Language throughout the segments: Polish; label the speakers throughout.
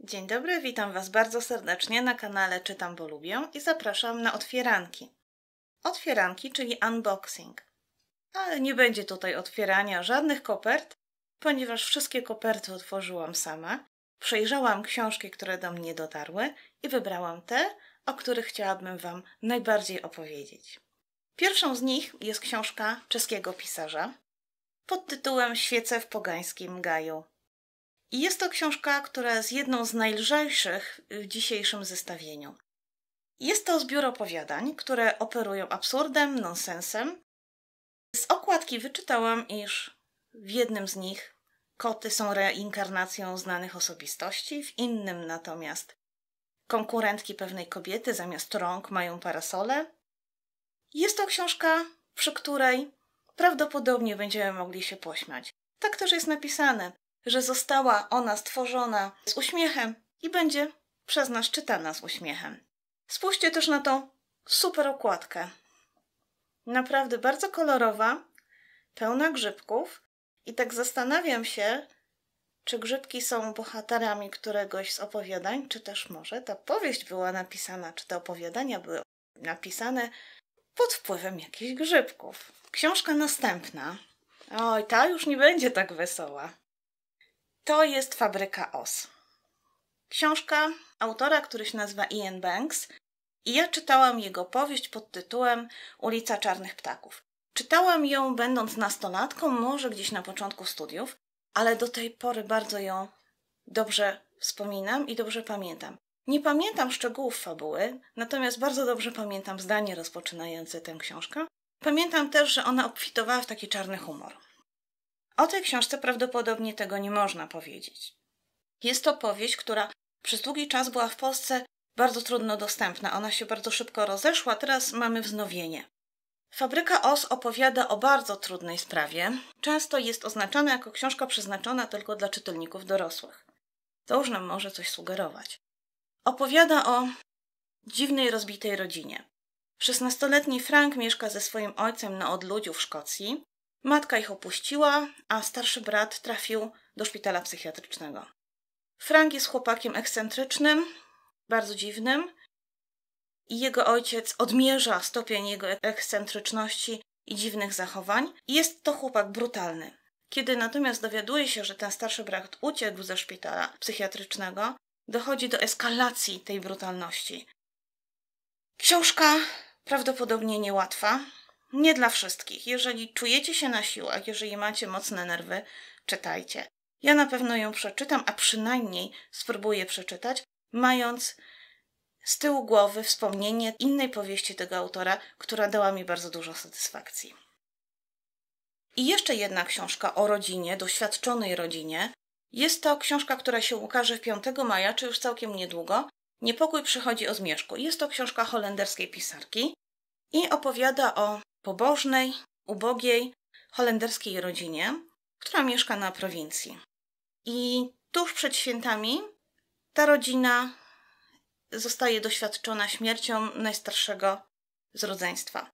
Speaker 1: Dzień dobry, witam Was bardzo serdecznie na kanale Czytam, bo lubię i zapraszam na otwieranki. Otwieranki, czyli unboxing. Ale nie będzie tutaj otwierania żadnych kopert, ponieważ wszystkie koperty otworzyłam sama. Przejrzałam książki, które do mnie dotarły i wybrałam te, o których chciałabym Wam najbardziej opowiedzieć. Pierwszą z nich jest książka czeskiego pisarza pod tytułem Świece w pogańskim gaju. I jest to książka, która jest jedną z najlżejszych w dzisiejszym zestawieniu. Jest to zbiór opowiadań, które operują absurdem, nonsensem. Z okładki wyczytałam, iż w jednym z nich koty są reinkarnacją znanych osobistości, w innym natomiast konkurentki pewnej kobiety zamiast rąk mają parasole. Jest to książka, przy której prawdopodobnie będziemy mogli się pośmiać. Tak też jest napisane że została ona stworzona z uśmiechem i będzie przez nas czytana z uśmiechem. Spójrzcie też na tą super okładkę. Naprawdę bardzo kolorowa, pełna grzybków i tak zastanawiam się, czy grzybki są bohaterami któregoś z opowiadań, czy też może ta powieść była napisana, czy te opowiadania były napisane pod wpływem jakichś grzybków. Książka następna. Oj, ta już nie będzie tak wesoła. To jest Fabryka Os. Książka autora, który się nazywa Ian Banks, i ja czytałam jego powieść pod tytułem Ulica Czarnych Ptaków. Czytałam ją będąc nastolatką, może gdzieś na początku studiów, ale do tej pory bardzo ją dobrze wspominam i dobrze pamiętam. Nie pamiętam szczegółów fabuły, natomiast bardzo dobrze pamiętam zdanie rozpoczynające tę książkę. Pamiętam też, że ona obfitowała w taki czarny humor. O tej książce prawdopodobnie tego nie można powiedzieć. Jest to powieść, która przez długi czas była w Polsce bardzo trudno dostępna. Ona się bardzo szybko rozeszła, teraz mamy wznowienie. Fabryka Os opowiada o bardzo trudnej sprawie. Często jest oznaczana jako książka przeznaczona tylko dla czytelników dorosłych. To już nam może coś sugerować. Opowiada o dziwnej, rozbitej rodzinie. 16-letni Frank mieszka ze swoim ojcem na odludziu w Szkocji. Matka ich opuściła, a starszy brat trafił do szpitala psychiatrycznego. Frank jest chłopakiem ekscentrycznym, bardzo dziwnym. I jego ojciec odmierza stopień jego ekscentryczności i dziwnych zachowań. Jest to chłopak brutalny. Kiedy natomiast dowiaduje się, że ten starszy brat uciekł ze szpitala psychiatrycznego, dochodzi do eskalacji tej brutalności. Książka prawdopodobnie niełatwa, nie dla wszystkich. Jeżeli czujecie się na siłach, jeżeli macie mocne nerwy, czytajcie. Ja na pewno ją przeczytam, a przynajmniej spróbuję przeczytać, mając z tyłu głowy wspomnienie innej powieści tego autora, która dała mi bardzo dużo satysfakcji. I jeszcze jedna książka o rodzinie, doświadczonej rodzinie. Jest to książka, która się ukaże 5 maja, czy już całkiem niedługo. Niepokój przychodzi o zmierzchu. Jest to książka holenderskiej pisarki i opowiada o pobożnej, ubogiej, holenderskiej rodzinie, która mieszka na prowincji. I tuż przed świętami ta rodzina zostaje doświadczona śmiercią najstarszego z rodzeństwa.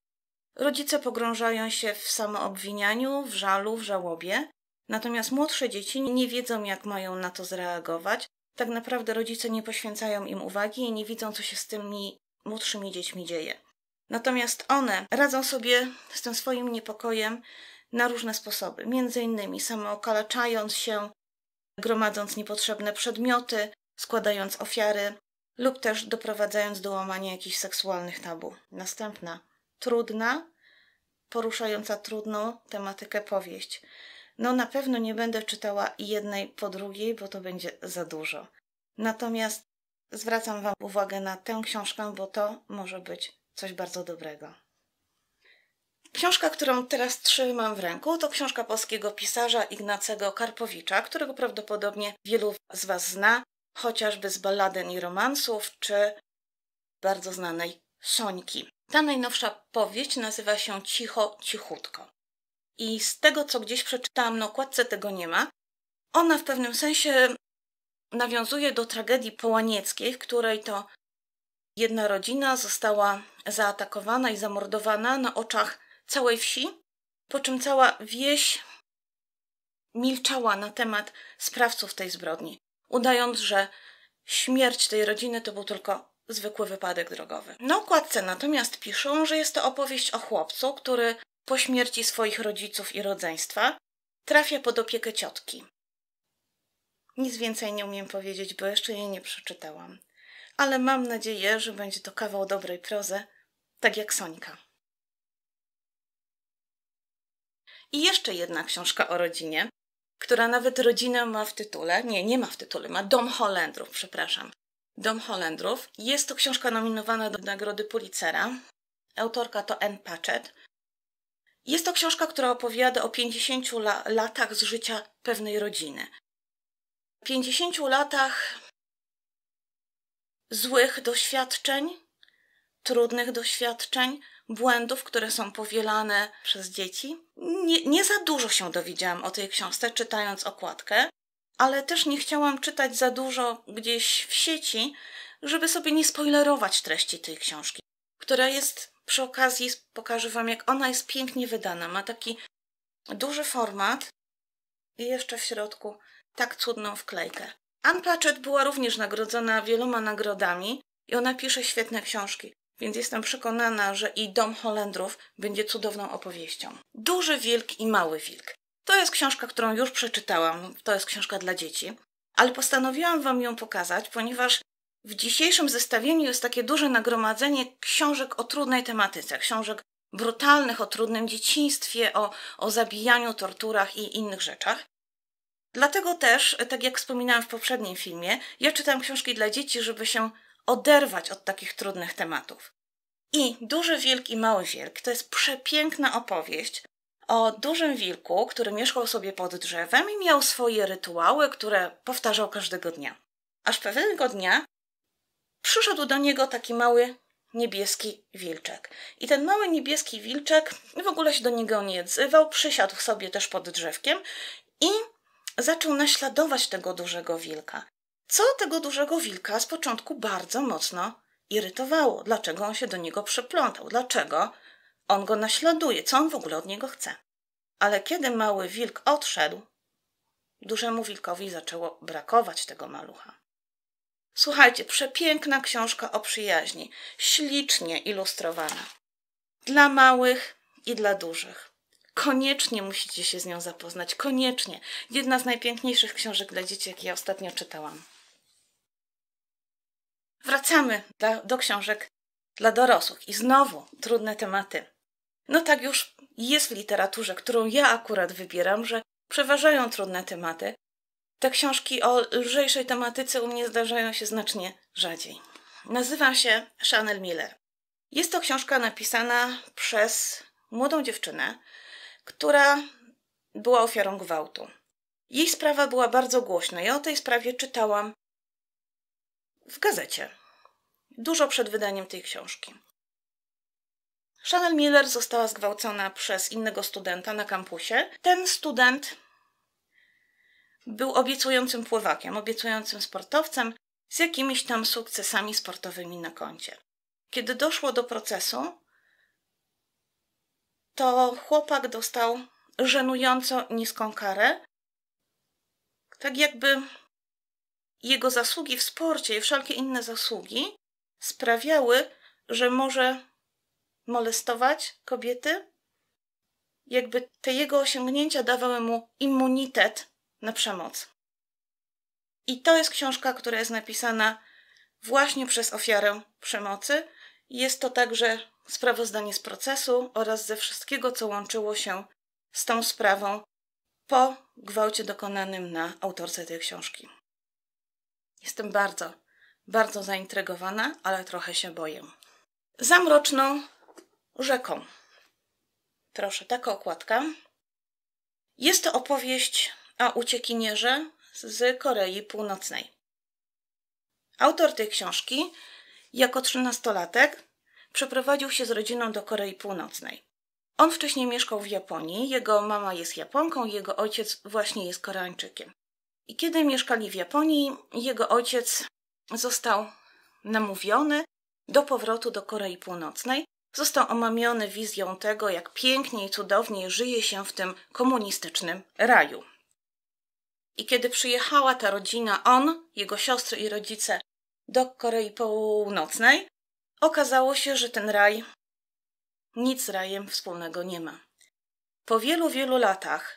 Speaker 1: Rodzice pogrążają się w samoobwinianiu, w żalu, w żałobie, natomiast młodsze dzieci nie wiedzą, jak mają na to zareagować. Tak naprawdę rodzice nie poświęcają im uwagi i nie widzą, co się z tymi młodszymi dziećmi dzieje. Natomiast one radzą sobie z tym swoim niepokojem na różne sposoby, między innymi samookaleczając się, gromadząc niepotrzebne przedmioty, składając ofiary lub też doprowadzając do łamania jakichś seksualnych tabu. Następna, trudna, poruszająca trudną tematykę powieść. No na pewno nie będę czytała jednej po drugiej, bo to będzie za dużo. Natomiast zwracam Wam uwagę na tę książkę, bo to może być coś bardzo dobrego. Książka, którą teraz trzymam w ręku, to książka polskiego pisarza Ignacego Karpowicza, którego prawdopodobnie wielu z Was zna, chociażby z balladen i romansów, czy bardzo znanej Sońki. Ta najnowsza powieść nazywa się Cicho, cichutko. I z tego, co gdzieś przeczytałam na okładce, tego nie ma. Ona w pewnym sensie nawiązuje do tragedii połanieckiej, w której to Jedna rodzina została zaatakowana i zamordowana na oczach całej wsi, po czym cała wieś milczała na temat sprawców tej zbrodni, udając, że śmierć tej rodziny to był tylko zwykły wypadek drogowy. Na okładce natomiast piszą, że jest to opowieść o chłopcu, który po śmierci swoich rodziców i rodzeństwa trafia pod opiekę ciotki. Nic więcej nie umiem powiedzieć, bo jeszcze jej nie przeczytałam ale mam nadzieję, że będzie to kawał dobrej prozy, tak jak Sonika. I jeszcze jedna książka o rodzinie, która nawet rodzinę ma w tytule. Nie, nie ma w tytule, ma Dom Holendrów, przepraszam. Dom Holendrów. Jest to książka nominowana do Nagrody Pulitzera. Autorka to Anne Patchett. Jest to książka, która opowiada o 50 la latach z życia pewnej rodziny. 50 latach złych doświadczeń, trudnych doświadczeń, błędów, które są powielane przez dzieci. Nie, nie za dużo się dowiedziałam o tej książce, czytając okładkę, ale też nie chciałam czytać za dużo gdzieś w sieci, żeby sobie nie spoilerować treści tej książki, która jest przy okazji, pokażę Wam, jak ona jest pięknie wydana. Ma taki duży format i jeszcze w środku tak cudną wklejkę. Ann Patchett była również nagrodzona wieloma nagrodami i ona pisze świetne książki, więc jestem przekonana, że i Dom Holendrów będzie cudowną opowieścią. Duży Wilk i Mały Wilk. To jest książka, którą już przeczytałam, to jest książka dla dzieci, ale postanowiłam Wam ją pokazać, ponieważ w dzisiejszym zestawieniu jest takie duże nagromadzenie książek o trudnej tematyce, książek brutalnych, o trudnym dzieciństwie, o, o zabijaniu, torturach i innych rzeczach. Dlatego też, e, tak jak wspominałam w poprzednim filmie, ja czytam książki dla dzieci, żeby się oderwać od takich trudnych tematów. I Duży Wilk i Mały Wilk to jest przepiękna opowieść o dużym wilku, który mieszkał sobie pod drzewem i miał swoje rytuały, które powtarzał każdego dnia. Aż pewnego dnia przyszedł do niego taki mały niebieski wilczek. I ten mały niebieski wilczek w ogóle się do niego nie odzywał, przysiadł sobie też pod drzewkiem i zaczął naśladować tego dużego wilka. Co tego dużego wilka z początku bardzo mocno irytowało. Dlaczego on się do niego przyplątał? Dlaczego on go naśladuje? Co on w ogóle od niego chce? Ale kiedy mały wilk odszedł, dużemu wilkowi zaczęło brakować tego malucha. Słuchajcie, przepiękna książka o przyjaźni, ślicznie ilustrowana. Dla małych i dla dużych. Koniecznie musicie się z nią zapoznać. Koniecznie. Jedna z najpiękniejszych książek dla dzieci, jakie ja ostatnio czytałam. Wracamy do, do książek dla dorosłych. I znowu trudne tematy. No tak już jest w literaturze, którą ja akurat wybieram, że przeważają trudne tematy. Te książki o lżejszej tematyce u mnie zdarzają się znacznie rzadziej. Nazywa się Chanel Miller. Jest to książka napisana przez młodą dziewczynę, która była ofiarą gwałtu. Jej sprawa była bardzo głośna. Ja o tej sprawie czytałam w gazecie, dużo przed wydaniem tej książki. Chanel Miller została zgwałcona przez innego studenta na kampusie. Ten student był obiecującym pływakiem, obiecującym sportowcem z jakimiś tam sukcesami sportowymi na koncie. Kiedy doszło do procesu, to chłopak dostał żenująco niską karę. Tak jakby jego zasługi w sporcie i wszelkie inne zasługi sprawiały, że może molestować kobiety. Jakby te jego osiągnięcia dawały mu immunitet na przemoc. I to jest książka, która jest napisana właśnie przez ofiarę przemocy. Jest to także sprawozdanie z procesu oraz ze wszystkiego, co łączyło się z tą sprawą po gwałcie dokonanym na autorce tej książki. Jestem bardzo, bardzo zaintrygowana, ale trochę się boję. Zamroczną rzeką. Proszę, taka okładka. Jest to opowieść o uciekinierze z Korei Północnej. Autor tej książki jako trzynastolatek przeprowadził się z rodziną do Korei Północnej. On wcześniej mieszkał w Japonii, jego mama jest Japonką, jego ojciec właśnie jest Koreańczykiem. I kiedy mieszkali w Japonii, jego ojciec został namówiony do powrotu do Korei Północnej. Został omamiony wizją tego, jak pięknie i cudownie żyje się w tym komunistycznym raju. I kiedy przyjechała ta rodzina, on, jego siostry i rodzice do Korei Północnej, Okazało się, że ten raj nic z rajem wspólnego nie ma. Po wielu, wielu latach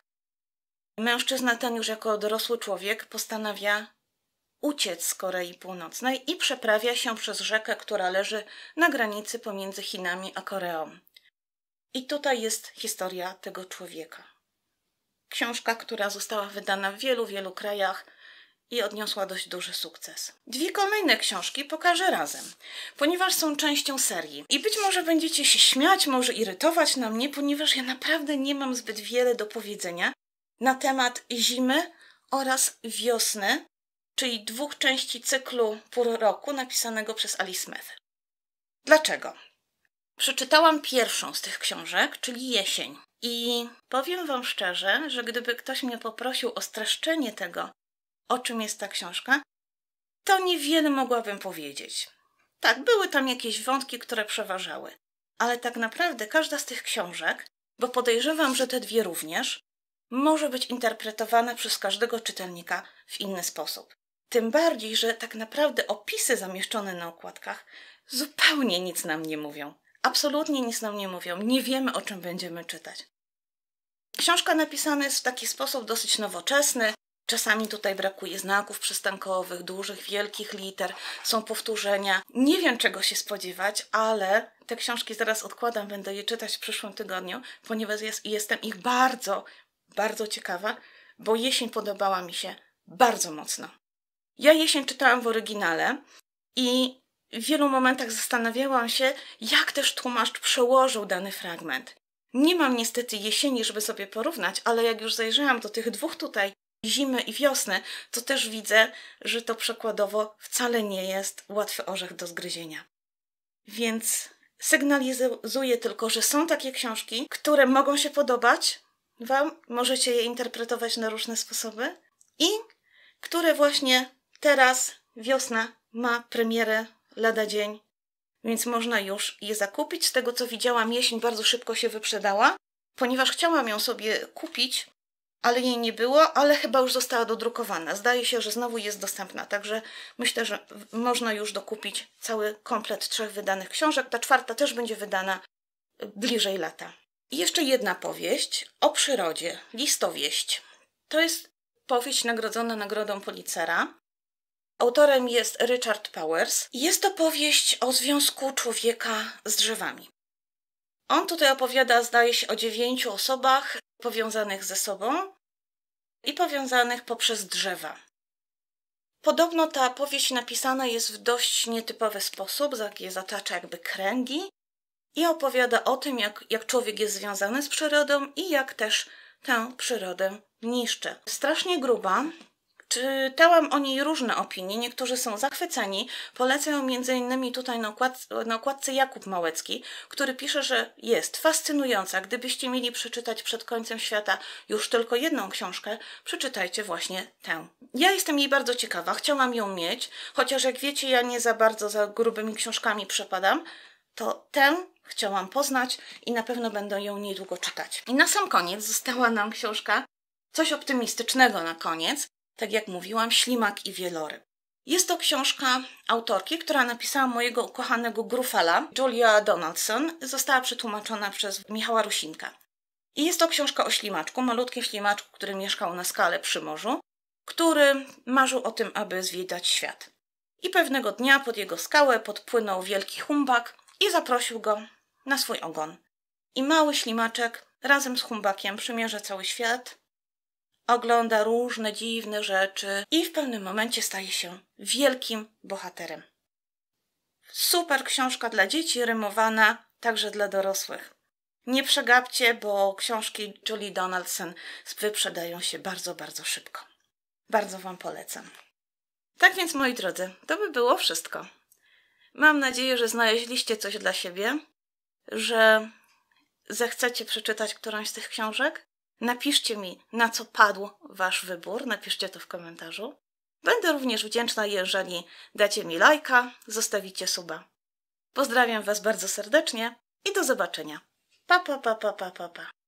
Speaker 1: mężczyzna ten już jako dorosły człowiek postanawia uciec z Korei Północnej i przeprawia się przez rzekę, która leży na granicy pomiędzy Chinami a Koreą. I tutaj jest historia tego człowieka. Książka, która została wydana w wielu, wielu krajach, i odniosła dość duży sukces. Dwie kolejne książki pokażę razem, ponieważ są częścią serii. I być może będziecie się śmiać, może irytować na mnie, ponieważ ja naprawdę nie mam zbyt wiele do powiedzenia na temat zimy oraz wiosny, czyli dwóch części cyklu pór roku napisanego przez Alice Smith. Dlaczego? Przeczytałam pierwszą z tych książek, czyli jesień. I powiem Wam szczerze, że gdyby ktoś mnie poprosił o streszczenie tego, o czym jest ta książka, to niewiele mogłabym powiedzieć. Tak, były tam jakieś wątki, które przeważały, ale tak naprawdę każda z tych książek, bo podejrzewam, że te dwie również, może być interpretowana przez każdego czytelnika w inny sposób. Tym bardziej, że tak naprawdę opisy zamieszczone na okładkach zupełnie nic nam nie mówią. Absolutnie nic nam nie mówią. Nie wiemy, o czym będziemy czytać. Książka napisana jest w taki sposób dosyć nowoczesny, Czasami tutaj brakuje znaków przystankowych, dużych, wielkich liter, są powtórzenia. Nie wiem czego się spodziewać, ale te książki zaraz odkładam, będę je czytać w przyszłym tygodniu, ponieważ jest, jestem ich bardzo, bardzo ciekawa, bo jesień podobała mi się bardzo mocno. Ja jesień czytałam w oryginale i w wielu momentach zastanawiałam się, jak też tłumacz przełożył dany fragment. Nie mam niestety jesieni, żeby sobie porównać, ale jak już zajrzałam do tych dwóch tutaj zimy i wiosnę, to też widzę, że to przykładowo wcale nie jest łatwy orzech do zgryzienia. Więc sygnalizuję tylko, że są takie książki, które mogą się podobać Wam, możecie je interpretować na różne sposoby i które właśnie teraz, wiosna, ma premierę lada dzień, więc można już je zakupić. Z tego co widziałam, jesień bardzo szybko się wyprzedała, ponieważ chciałam ją sobie kupić, ale jej nie było, ale chyba już została dodrukowana. Zdaje się, że znowu jest dostępna, także myślę, że można już dokupić cały komplet trzech wydanych książek. Ta czwarta też będzie wydana y, bliżej lata. I jeszcze jedna powieść o przyrodzie, listowieść. To jest powieść nagrodzona nagrodą Policera. Autorem jest Richard Powers. Jest to powieść o związku człowieka z drzewami. On tutaj opowiada, zdaje się, o dziewięciu osobach powiązanych ze sobą i powiązanych poprzez drzewa. Podobno ta powieść napisana jest w dość nietypowy sposób, je zatacza jakby kręgi i opowiada o tym, jak, jak człowiek jest związany z przyrodą i jak też tę przyrodę niszczy. Strasznie gruba, Czytałam o niej różne opinie, niektórzy są zachwyceni. Polecają m.in. tutaj na, okład, na okładce Jakub Małecki, który pisze, że jest fascynująca. Gdybyście mieli przeczytać przed końcem świata już tylko jedną książkę, przeczytajcie właśnie tę. Ja jestem jej bardzo ciekawa, chciałam ją mieć, chociaż jak wiecie, ja nie za bardzo za grubymi książkami przepadam, to tę chciałam poznać i na pewno będę ją niedługo czytać. I na sam koniec została nam książka Coś optymistycznego na koniec tak jak mówiłam, Ślimak i Wieloryb. Jest to książka autorki, która napisała mojego ukochanego Grufala, Julia Donaldson. Została przetłumaczona przez Michała Rusinka. I jest to książka o ślimaczku, malutkim ślimaczku, który mieszkał na skale przy morzu, który marzył o tym, aby zwiedzać świat. I pewnego dnia pod jego skałę podpłynął wielki humbak i zaprosił go na swój ogon. I mały ślimaczek razem z humbakiem przymierza cały świat ogląda różne dziwne rzeczy i w pewnym momencie staje się wielkim bohaterem. Super książka dla dzieci, rymowana także dla dorosłych. Nie przegapcie, bo książki Julie Donaldson wyprzedają się bardzo, bardzo szybko. Bardzo Wam polecam. Tak więc, moi drodzy, to by było wszystko. Mam nadzieję, że znaleźliście coś dla siebie, że zechcecie przeczytać którąś z tych książek Napiszcie mi, na co padł Wasz wybór, napiszcie to w komentarzu. Będę również wdzięczna, jeżeli dacie mi lajka, zostawicie suba. Pozdrawiam Was bardzo serdecznie i do zobaczenia. Pa, pa, pa, pa, pa, pa. pa.